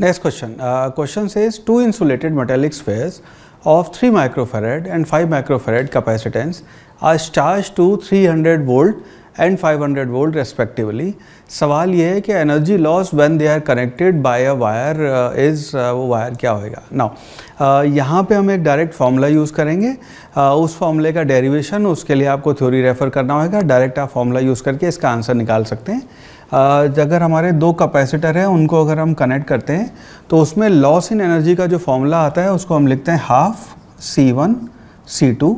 next question question is two insulated metallic spheres of three microfarad and five microfarad capacitance आज charge two hundred volt and five hundred volt respectively सवाल ये है कि energy loss when they are connected by a wire is वो wire क्या होएगा now uh, यहाँ पे हम एक डायरेक्ट फार्मूला यूज़ करेंगे uh, उस फॉर्मूले का डेरिवेशन उसके लिए आपको थ्योरी रेफर करना होगा डायरेक्ट आप फार्मूला यूज़ करके इसका आंसर निकाल सकते हैं अगर हमारे दो कैपेसिटर हैं उनको अगर हम कनेक्ट करते हैं तो उसमें लॉस इन एनर्जी का जो फॉर्मूला आता है उसको हम लिखते हैं half C one C two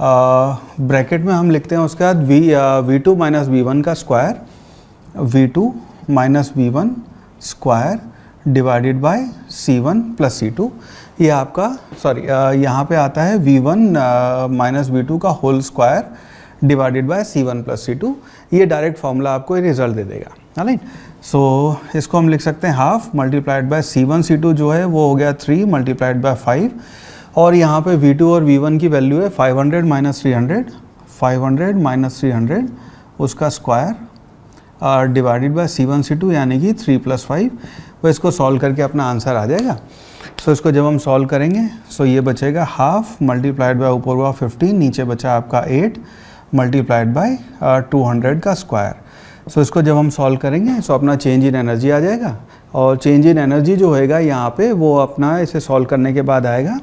bracket में हम लिखते हैं उसके बाद V V two minus V one का square V two minus V one square divided by C one plus C two ये आपका सॉरी यहाँ पे आता है V one minus V two का whole square divided by C one plus C two ये direct formula आपको result दे देगा राइट सो so, इसको हम लिख सकते हैं half multiplied by C one C two जो है वो हो गया थ्री मल्टीप्लाइड बाय फाइव और यहाँ पे टू और वी वन की वैल्यू है five hundred minus three hundred five hundred minus three hundred उसका square divided by C one C two यानी कि थ्री प्लस फाइव वो इसको सॉल्व करके अपना आंसर आ जाएगा सो so, इसको जब हम सॉल्व करेंगे सो so ये बचेगा हाफ मल्टीप्लाइड बाय ऊपर हुआ फिफ्टीन नीचे बचा आपका eight multiplied by two hundred का स्क्वायर सो so, इसको जब हम सॉल्व करेंगे सो अपना चेंज इन एनर्जी आ जाएगा और चेंज इन एनर्जी जो होएगा यहाँ पे वो अपना इसे सॉल्व करने के बाद आएगा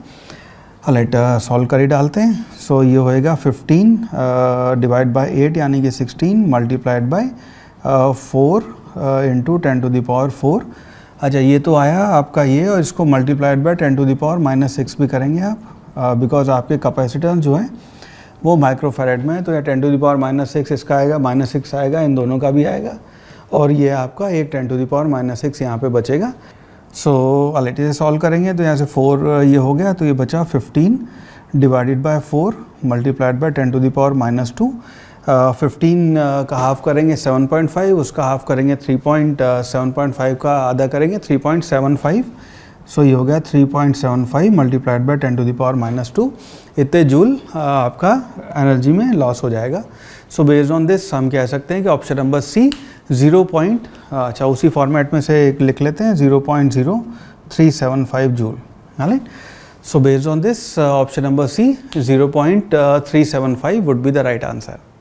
लाइट uh, सॉल्व uh, कर ही डालते हैं सो so, ये होएगा 15 डिवाइड बाय 8 यानी कि 16 मल्टीप्लाइड बाय 4 into ten to the power four अच्छा ये तो आया आपका ये और इसको multiplied by ten to the power minus six भी करेंगे आप बिकॉज uh, आपके कैपेसिटर जो हैं वो माइक्रोफेरेड में है तो यह ten to the power minus six इसका आएगा माइनस सिक्स आएगा इन दोनों का भी आएगा और ये आपका एक ten to the power minus six यहाँ पर बचेगा सो so, से सॉल्व करेंगे तो यहाँ से फोर ये हो गया तो ये बचा fifteen divided by four multiplied by ten to the power minus two fifteen का हाफ करेंगे सेवन पॉइंट फाइव उसका हाफ करेंगे three point seven point five का आधा करेंगे three point seven five so ये हो गया 3.75 point seven five multiplied by ten to the power minus two इतने जूल आपका एनर्जी में लॉस हो जाएगा सो बेस्ड ऑन दिस हम कह सकते हैं कि option number C zero point अच्छा उसी फॉर्मेट में से एक लिख लेते हैं zero point zero three seven five joule so on this option number C zero point three seven five would be the right answer